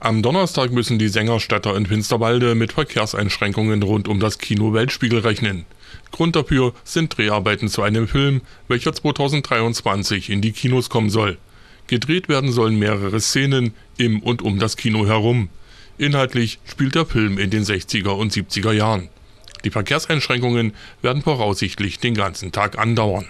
Am Donnerstag müssen die Sängerstädter in Finsterwalde mit Verkehrseinschränkungen rund um das Kino Weltspiegel rechnen. Grund dafür sind Dreharbeiten zu einem Film, welcher 2023 in die Kinos kommen soll. Gedreht werden sollen mehrere Szenen im und um das Kino herum. Inhaltlich spielt der Film in den 60er und 70er Jahren. Die Verkehrseinschränkungen werden voraussichtlich den ganzen Tag andauern.